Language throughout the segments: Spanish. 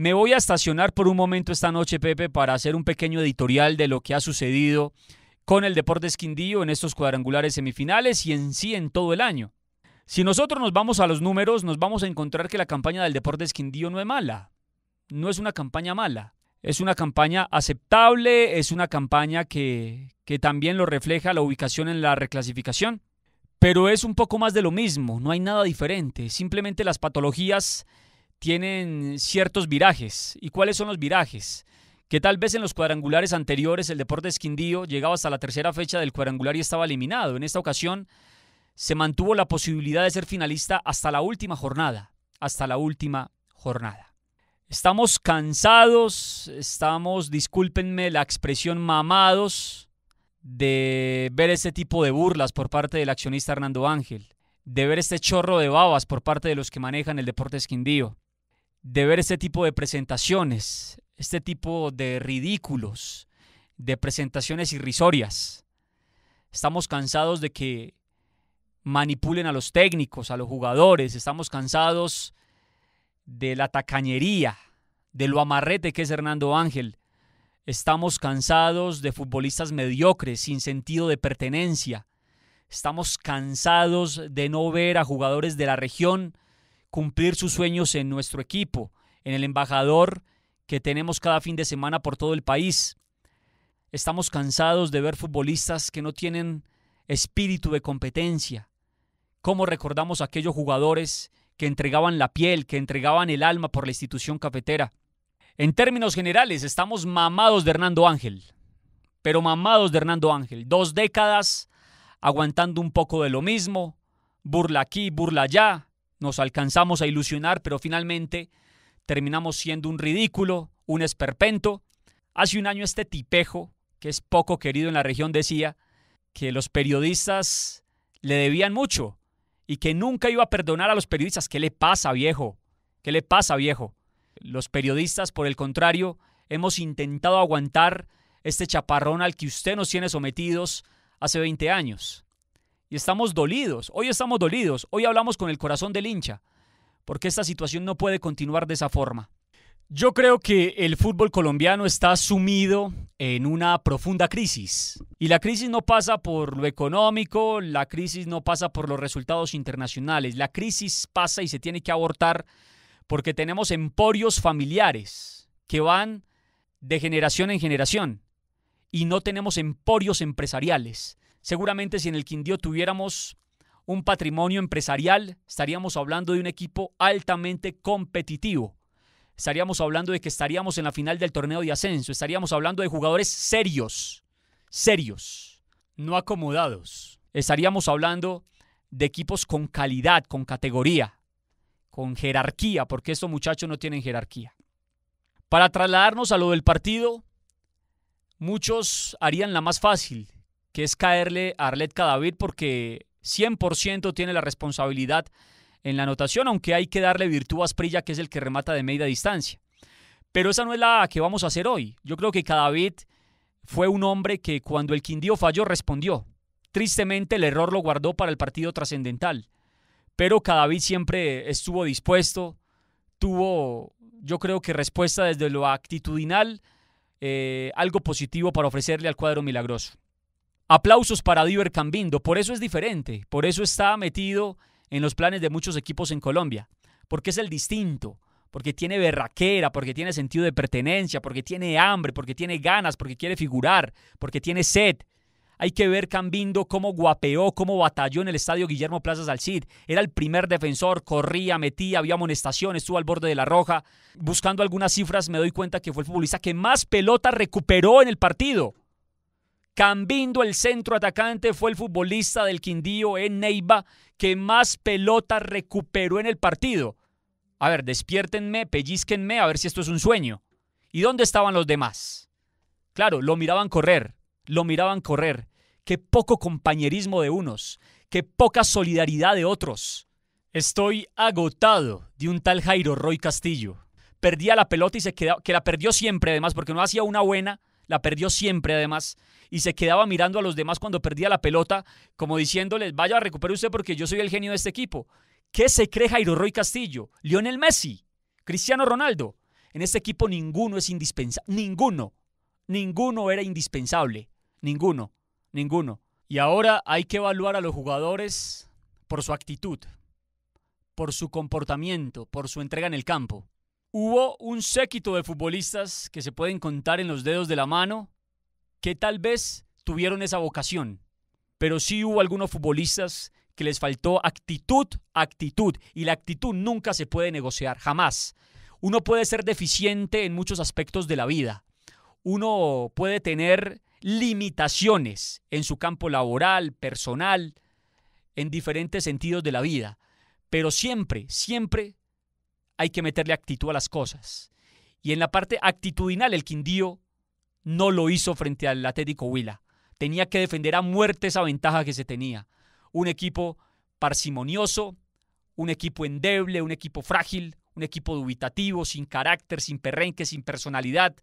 Me voy a estacionar por un momento esta noche, Pepe, para hacer un pequeño editorial de lo que ha sucedido con el Deporte Esquindío en estos cuadrangulares semifinales y en sí en todo el año. Si nosotros nos vamos a los números, nos vamos a encontrar que la campaña del Deporte Esquindío no es mala. No es una campaña mala. Es una campaña aceptable, es una campaña que, que también lo refleja la ubicación en la reclasificación. Pero es un poco más de lo mismo, no hay nada diferente. Simplemente las patologías tienen ciertos virajes. ¿Y cuáles son los virajes? Que tal vez en los cuadrangulares anteriores el deporte esquindío llegaba hasta la tercera fecha del cuadrangular y estaba eliminado. En esta ocasión se mantuvo la posibilidad de ser finalista hasta la última jornada, hasta la última jornada. Estamos cansados, estamos, discúlpenme la expresión, mamados de ver este tipo de burlas por parte del accionista Hernando Ángel, de ver este chorro de babas por parte de los que manejan el deporte esquindío de ver este tipo de presentaciones, este tipo de ridículos, de presentaciones irrisorias. Estamos cansados de que manipulen a los técnicos, a los jugadores, estamos cansados de la tacañería, de lo amarrete que es Hernando Ángel. Estamos cansados de futbolistas mediocres, sin sentido de pertenencia. Estamos cansados de no ver a jugadores de la región cumplir sus sueños en nuestro equipo, en el embajador que tenemos cada fin de semana por todo el país. Estamos cansados de ver futbolistas que no tienen espíritu de competencia. ¿Cómo recordamos aquellos jugadores que entregaban la piel, que entregaban el alma por la institución cafetera? En términos generales, estamos mamados de Hernando Ángel, pero mamados de Hernando Ángel. Dos décadas aguantando un poco de lo mismo, burla aquí, burla allá, nos alcanzamos a ilusionar, pero finalmente terminamos siendo un ridículo, un esperpento. Hace un año este tipejo, que es poco querido en la región, decía que los periodistas le debían mucho y que nunca iba a perdonar a los periodistas. ¿Qué le pasa, viejo? ¿Qué le pasa, viejo? Los periodistas, por el contrario, hemos intentado aguantar este chaparrón al que usted nos tiene sometidos hace 20 años y estamos dolidos. Hoy estamos dolidos. Hoy hablamos con el corazón del hincha, porque esta situación no puede continuar de esa forma. Yo creo que el fútbol colombiano está sumido en una profunda crisis. Y la crisis no pasa por lo económico, la crisis no pasa por los resultados internacionales, la crisis pasa y se tiene que abortar porque tenemos emporios familiares que van de generación en generación y no tenemos emporios empresariales. Seguramente si en el Quindío tuviéramos un patrimonio empresarial, estaríamos hablando de un equipo altamente competitivo. Estaríamos hablando de que estaríamos en la final del torneo de ascenso. Estaríamos hablando de jugadores serios, serios, no acomodados. Estaríamos hablando de equipos con calidad, con categoría, con jerarquía, porque estos muchachos no tienen jerarquía. Para trasladarnos a lo del partido, muchos harían la más fácil que es caerle a Arlet Cadavid porque 100% tiene la responsabilidad en la anotación, aunque hay que darle virtud a que es el que remata de media distancia. Pero esa no es la que vamos a hacer hoy. Yo creo que Cadavid fue un hombre que cuando el Quindío falló respondió. Tristemente el error lo guardó para el partido trascendental. Pero Cadavid siempre estuvo dispuesto, tuvo yo creo que respuesta desde lo actitudinal, eh, algo positivo para ofrecerle al cuadro milagroso. Aplausos para Diver Cambindo. Por eso es diferente, por eso está metido en los planes de muchos equipos en Colombia, porque es el distinto, porque tiene berraquera, porque tiene sentido de pertenencia, porque tiene hambre, porque tiene ganas, porque quiere figurar, porque tiene sed. Hay que ver Cambindo cómo guapeó, cómo batalló en el estadio Guillermo Plaza Salcid. Era el primer defensor, corría, metía, había amonestación, estuvo al borde de la roja. Buscando algunas cifras me doy cuenta que fue el futbolista que más pelota recuperó en el partido. Cambindo, el centro atacante, fue el futbolista del Quindío en Neiva que más pelota recuperó en el partido. A ver, despiértenme, pellizquenme, a ver si esto es un sueño. ¿Y dónde estaban los demás? Claro, lo miraban correr, lo miraban correr. Qué poco compañerismo de unos, qué poca solidaridad de otros. Estoy agotado de un tal Jairo Roy Castillo. Perdía la pelota y se quedó, que la perdió siempre además porque no hacía una buena la perdió siempre además, y se quedaba mirando a los demás cuando perdía la pelota, como diciéndoles, vaya, a recuperar usted porque yo soy el genio de este equipo. ¿Qué se cree Jairo Roy Castillo? Lionel Messi, Cristiano Ronaldo. En este equipo ninguno es indispensable, ninguno, ninguno era indispensable, ninguno, ninguno. Y ahora hay que evaluar a los jugadores por su actitud, por su comportamiento, por su entrega en el campo. Hubo un séquito de futbolistas que se pueden contar en los dedos de la mano que tal vez tuvieron esa vocación, pero sí hubo algunos futbolistas que les faltó actitud, actitud, y la actitud nunca se puede negociar, jamás. Uno puede ser deficiente en muchos aspectos de la vida, uno puede tener limitaciones en su campo laboral, personal, en diferentes sentidos de la vida, pero siempre, siempre hay que meterle actitud a las cosas. Y en la parte actitudinal, el Quindío no lo hizo frente al Atlético Huila. Tenía que defender a muerte esa ventaja que se tenía. Un equipo parsimonioso, un equipo endeble, un equipo frágil, un equipo dubitativo, sin carácter, sin perrenque, sin personalidad.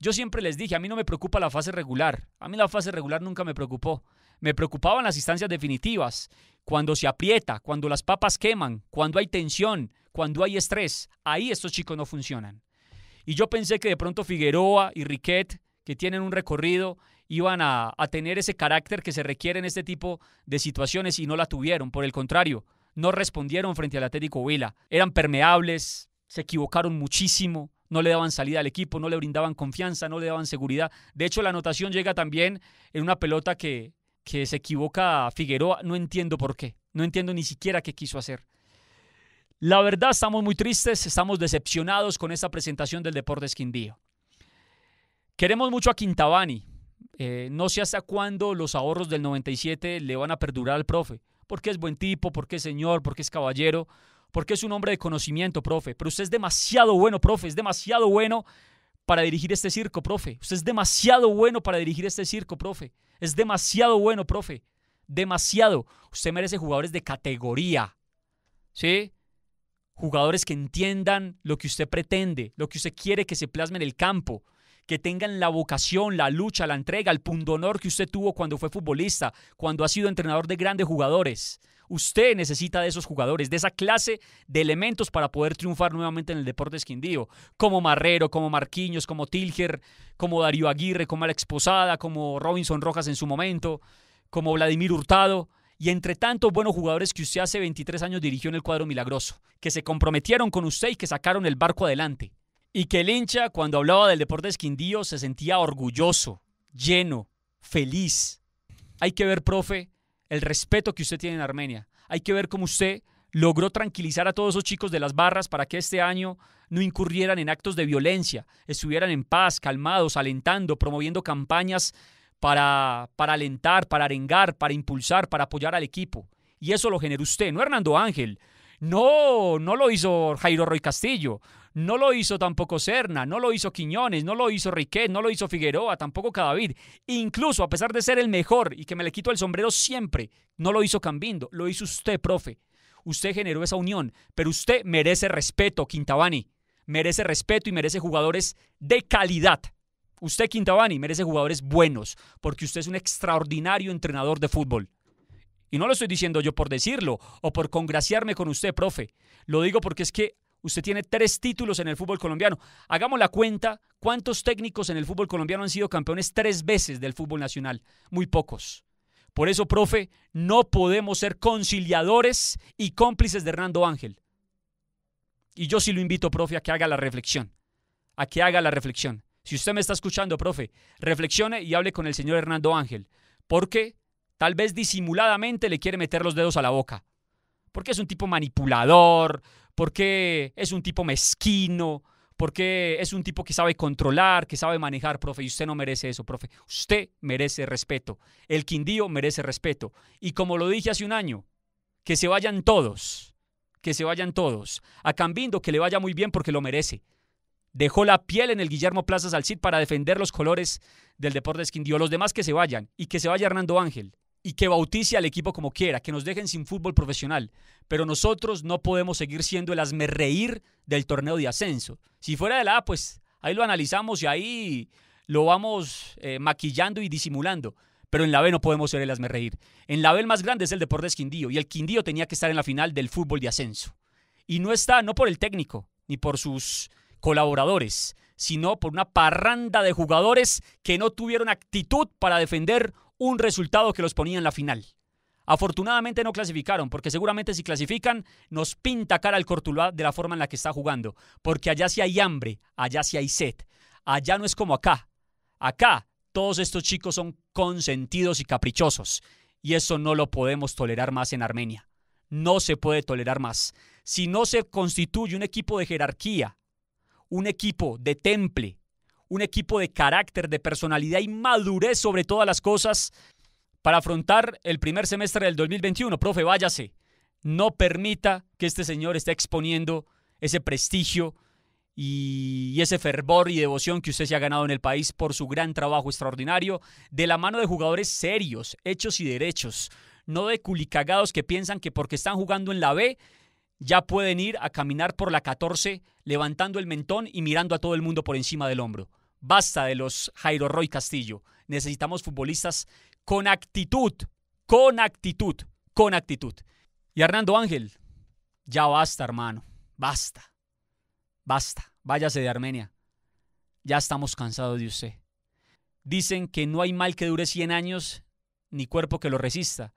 Yo siempre les dije, a mí no me preocupa la fase regular. A mí la fase regular nunca me preocupó. Me preocupaban las instancias definitivas, cuando se aprieta, cuando las papas queman, cuando hay tensión, cuando hay estrés, ahí estos chicos no funcionan. Y yo pensé que de pronto Figueroa y Riquet, que tienen un recorrido, iban a, tener ese carácter que se requiere en este tipo de situaciones y no la tuvieron. Por el contrario, no respondieron frente al Atlético Huila. Eran permeables, se equivocaron muchísimo, no le daban salida al equipo, no le brindaban confianza, no le daban seguridad. De hecho, la anotación llega también en una pelota que, que se equivoca a Figueroa. No entiendo por qué, no entiendo ni siquiera qué quiso hacer. La verdad, estamos muy tristes, estamos decepcionados con esta presentación del Deportes Quindío. Queremos mucho a Quintabani. Eh, no sé hasta cuándo los ahorros del 97 le van a perdurar al profe. Porque es buen tipo, porque es señor, porque es caballero, porque es un hombre de conocimiento, profe. Pero usted es demasiado bueno, profe, es demasiado bueno para dirigir este circo, profe. Usted es demasiado bueno para dirigir este circo, profe. Es demasiado bueno, profe. Demasiado. Usted merece jugadores de categoría. ¿Sí? jugadores que entiendan lo que usted pretende, lo que usted quiere que se plasme en el campo, que tengan la vocación, la lucha, la entrega, el pundonor que usted tuvo cuando fue futbolista, cuando ha sido entrenador de grandes jugadores. Usted necesita de esos jugadores, de esa clase de elementos para poder triunfar nuevamente en el deporte esquindío, como Marrero, como Marquiños, como Tilger, como Darío Aguirre, como Alex Posada, como Robinson Rojas en su momento, como Vladimir Hurtado y entre tantos buenos jugadores que usted hace 23 años dirigió en el cuadro milagroso, que se comprometieron con usted y que sacaron el barco adelante. Y que el hincha, cuando hablaba del deporte esquindío, se sentía orgulloso, lleno, feliz. Hay que ver, profe, el respeto que usted tiene en Armenia. Hay que ver cómo usted logró tranquilizar a todos esos chicos de las barras para que este año no incurrieran en actos de violencia, estuvieran en paz, calmados, alentando, promoviendo campañas para, para alentar, para arengar, para impulsar, para apoyar al equipo. Y eso lo generó usted, no Hernando Ángel. No, no lo hizo Jairo Roy Castillo, no lo hizo tampoco Serna, no lo hizo Quiñones, no lo hizo Riquet, no lo hizo Figueroa, tampoco Cadavid. Incluso a pesar de ser el mejor y que me le quito el sombrero siempre, no lo hizo Cambindo, lo hizo usted, profe. Usted generó esa unión, pero usted merece respeto, Quintabani. Merece respeto y merece jugadores de calidad. Usted, Quintabani, merece jugadores buenos, porque usted es un extraordinario entrenador de fútbol. Y no lo estoy diciendo yo por decirlo o por congraciarme con usted, profe. Lo digo porque es que usted tiene tres títulos en el fútbol colombiano. Hagamos la cuenta, ¿cuántos técnicos en el fútbol colombiano han sido campeones tres veces del fútbol nacional? Muy pocos. Por eso, profe, no podemos ser conciliadores y cómplices de Hernando Ángel. Y yo sí lo invito, profe, a que haga la reflexión. A que haga la reflexión. Si usted me está escuchando, profe, reflexione y hable con el señor Hernando Ángel, porque tal vez disimuladamente le quiere meter los dedos a la boca, porque es un tipo manipulador, porque es un tipo mezquino, porque es un tipo que sabe controlar, que sabe manejar, profe, y usted no merece eso, profe. Usted merece respeto. El Quindío merece respeto. Y como lo dije hace un año, que se vayan todos, que se vayan todos. A Cambindo que le vaya muy bien porque lo merece dejó la piel en el Guillermo Plaza Salcid para defender los colores del Deportes Quindío. Los demás que se vayan y que se vaya Hernando Ángel y que bautice al equipo como quiera, que nos dejen sin fútbol profesional. Pero nosotros no podemos seguir siendo el asmerreír del torneo de ascenso. Si fuera de la A, pues ahí lo analizamos y ahí lo vamos eh, maquillando y disimulando. Pero en la B no podemos ser el asmerreír. En la B el más grande es el Deportes Quindío y el Quindío tenía que estar en la final del fútbol de ascenso. Y no está, no por el técnico, ni por sus colaboradores, sino por una parranda de jugadores que no tuvieron actitud para defender un resultado que los ponía en la final. Afortunadamente no clasificaron, porque seguramente si clasifican nos pinta cara el Cortuluá de la forma en la que está jugando, porque allá sí hay hambre, allá sí hay sed, allá no es como acá. Acá todos estos chicos son consentidos y caprichosos, y eso no lo podemos tolerar más en Armenia. No se puede tolerar más. Si no se constituye un equipo de jerarquía, un equipo de temple, un equipo de carácter, de personalidad y madurez sobre todas las cosas para afrontar el primer semestre del 2021. Profe, váyase. No permita que este señor esté exponiendo ese prestigio y ese fervor y devoción que usted se ha ganado en el país por su gran trabajo extraordinario, de la mano de jugadores serios, hechos y derechos, no de culicagados que piensan que porque están jugando en la B ya pueden ir a caminar por la 14 levantando el mentón y mirando a todo el mundo por encima del hombro. Basta de los Jairo Roy Castillo. Necesitamos futbolistas con actitud, con actitud, con actitud. Y Hernando Ángel, ya basta, hermano, basta, basta, váyase de Armenia. Ya estamos cansados de usted. Dicen que no hay mal que dure 100 años ni cuerpo que lo resista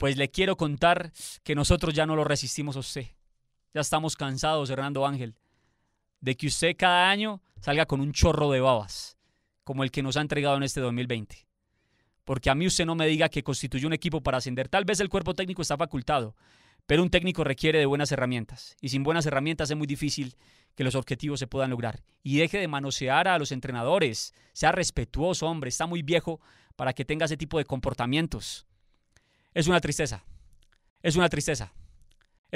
pues le quiero contar que nosotros ya no lo resistimos a usted. Ya estamos cansados, Hernando Ángel, de que usted cada año salga con un chorro de babas, como el que nos ha entregado en este 2020. Porque a mí usted no me diga que constituye un equipo para ascender. Tal vez el cuerpo técnico está facultado, pero un técnico requiere de buenas herramientas. Y sin buenas herramientas es muy difícil que los objetivos se puedan lograr. Y deje de manosear a los entrenadores. Sea respetuoso, hombre. Está muy viejo para que tenga ese tipo de comportamientos. Es una tristeza. Es una tristeza.